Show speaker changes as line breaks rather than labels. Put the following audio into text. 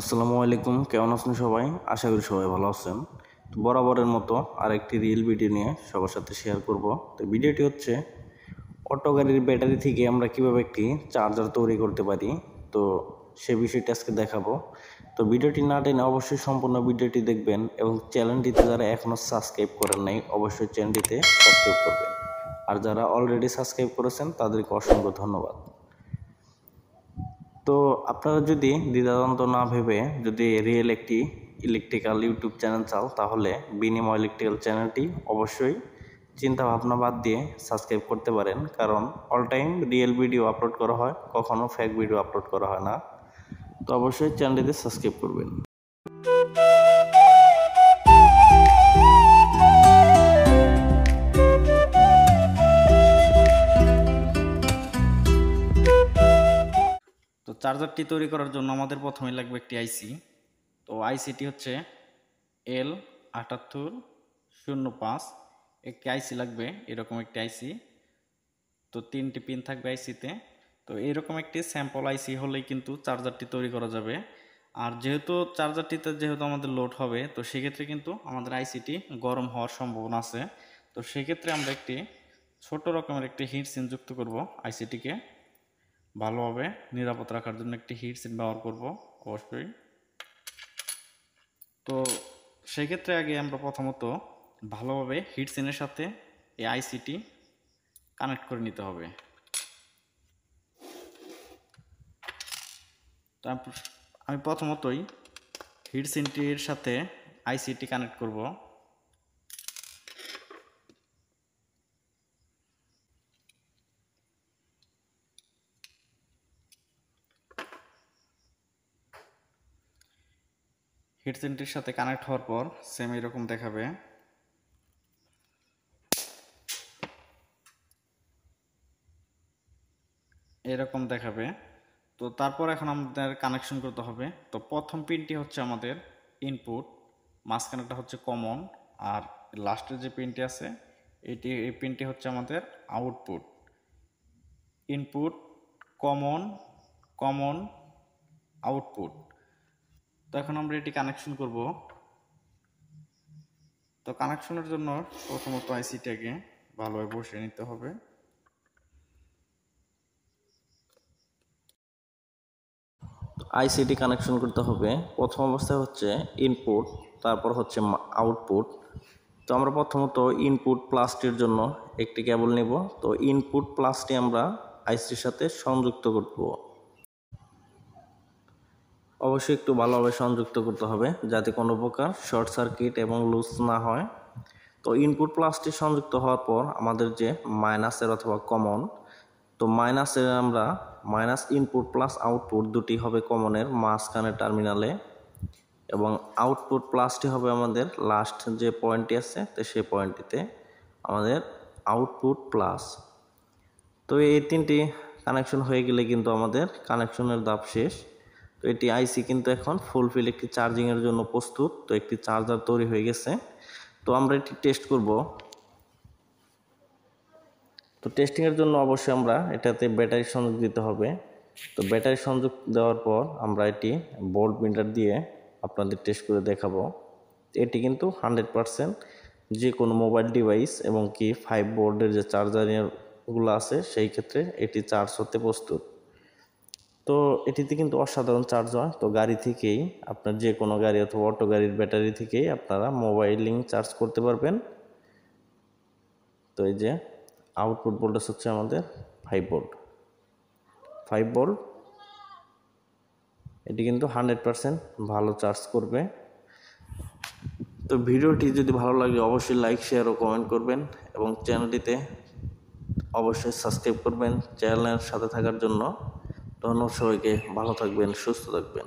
আসসালামু আলাইকুম কেমন আছেন সবাই আশা করি সবাই ভালো আছেন তো বরাবরের মতো আরেকটি রিল ভিডিও নিয়ে সবার সাথে শেয়ার করব তো ভিডিওটি হচ্ছে অটো গাড়ির ব্যাটারি থেকে আমরা কিভাবে একটি চার্জার তৈরি করতে পারি তো সে বিষয়টি আজকে দেখাবো তো ভিডিওটি না টেনে অবশ্যই সম্পূর্ণ ভিডিওটি দেখবেন এবং চ্যানেলটিতে যারা এখনও সাবস্ক্রাইব করেন নাই অবশ্যই চ্যানেলটিতে সাবস্ক্রাইব করবেন আর যারা অলরেডি সাবস্ক্রাইব করেছেন তাদেরকে অসংখ্য ধন্যবাদ তো আপনারা যদি দ্বিধাদ্বন্দ্ব না ভেবে যদি রিয়েল একটি ইলেকট্রিক্যাল ইউটিউব চ্যানেল চাও তাহলে বিনিময় ইলেকট্রিক্যাল চ্যানেলটি অবশ্যই চিন্তা ভাবনা বাদ দিয়ে সাবস্ক্রাইব করতে পারেন কারণ all time real video upload করা হয় কখনও ফেক ভিডিও আপলোড করা হয় না তো অবশ্যই চ্যানেলটিতে সাবস্ক্রাইব করবেন চার্জারটি তৈরি করার জন্য আমাদের প্রথমে লাগবে একটি আইসি তো আইসিটি হচ্ছে এল আটাত্তর শূন্য পাঁচ একটি আইসি লাগবে এরকম একটি আইসি তো তিনটি পিন থাকবে আইসিতে তো এরকম একটি স্যাম্পল আইসি হলেই কিন্তু চার্জারটি তৈরি করা যাবে আর যেহেতু চার্জারটিতে যেহেতু আমাদের লোড হবে তো সেক্ষেত্রে কিন্তু আমাদের আইসিটি গরম হওয়ার সম্ভাবনা আছে তো সেক্ষেত্রে আমরা একটি ছোট রকমের একটি হিট সিন যুক্ত করব আইসিটিকে ভালোভাবে নিরাপদ রাখার জন্য একটি হিট সিট ব্যবহার করব অবশ্যই তো সেক্ষেত্রে আগে আমরা প্রথমত ভালোভাবে হিট সিনের সাথে এই আইসিটি কানেক্ট করে নিতে হবে আমি প্রথমতই হিট সিনটির সাথে আইসিটি কানেক্ট করব হেডসেনটির সাথে কানেক্ট হওয়ার পর সেম এরকম দেখাবে এরকম দেখাবে তো তারপর এখন আমাদের কানেকশন করতে হবে তো প্রথম পিনটি হচ্ছে আমাদের ইনপুট মাঝখানেটা হচ্ছে কমন আর লাস্টের যে পিনটি আছে এটি এই পিনটি হচ্ছে আমাদের output input common common output তো এখন আমরা এটি কানেকশন করব তো কানেকশনের জন্য প্রথমত আইসিটাকে ভালোভাবে বসিয়ে নিতে হবে আইসিটি কানেকশন করতে হবে প্রথম অবস্থায় হচ্ছে ইনপুট তারপর হচ্ছে আউটপুট তো আমরা প্রথমত ইনপুট প্লাসটির জন্য একটি কেবল নেব তো ইনপুট প্লাসটি আমরা আইসির সাথে সংযুক্ত করবো অবশ্যই একটু ভালোভাবে সংযুক্ত করতে হবে যাতে কোনো প্রকার শর্ট সার্কিট এবং লুজ না হয় তো ইনপুট প্লাসটি সংযুক্ত হওয়ার পর আমাদের যে মাইনাসের অথবা কমন তো মাইনাসে আমরা মাইনাস ইনপুট প্লাস আউটপুট দুটি হবে কমনের মাঝখানে টার্মিনালে এবং আউটপুট প্লাসটি হবে আমাদের লাস্ট যে পয়েন্টটি আছে তো সেই পয়েন্টটিতে আমাদের আউটপুট প্লাস তো এই তিনটি কানেকশন হয়ে গেলে কিন্তু আমাদের কানেকশনের দাপ শেষ তো এটি আইসি কিন্তু এখন ফুলফিল একটি চার্জিংয়ের জন্য প্রস্তুত তো একটি চার্জার তৈরি হয়ে গেছে তো আমরা এটি টেস্ট করব তো টেস্টিংয়ের জন্য অবশ্যই আমরা এটাতে ব্যাটারি সংযোগ দিতে হবে তো ব্যাটারি সংযোগ দেওয়ার পর আমরা এটি বোল্ড মিটার দিয়ে আপনাদের টেস্ট করে দেখাবো এটি কিন্তু হান্ড্রেড পারসেন্ট যে কোনো মোবাইল ডিভাইস এবং কি ফাইভ বোর্ডের যে চার্জারগুলো আছে সেই ক্ষেত্রে এটি চার্জ হতে প্রস্তুত তো এটিতে কিন্তু অসাধারণ চার্জ হয় তো গাড়ি থেকেই আপনার যে কোনো গাড়ি অথবা অটো গাড়ির ব্যাটারি থেকেই আপনারা মোবাইল লিঙ্ক চার্জ করতে পারবেন তো এই যে আউটপুট বোল্টাস হচ্ছে আমাদের ফাইভ বোল্ট ফাইভ বোল্ট এটি কিন্তু হান্ড্রেড পারসেন্ট ভালো চার্জ করবে তো ভিডিওটি যদি ভালো লাগে অবশ্যই লাইক শেয়ার ও কমেন্ট করবেন এবং চ্যানেলটিতে অবশ্যই সাবস্ক্রাইব করবেন চ্যানেলের সাথে থাকার জন্য ধন্যবাদ সবাইকে ভালো থাকবেন সুস্থ থাকবেন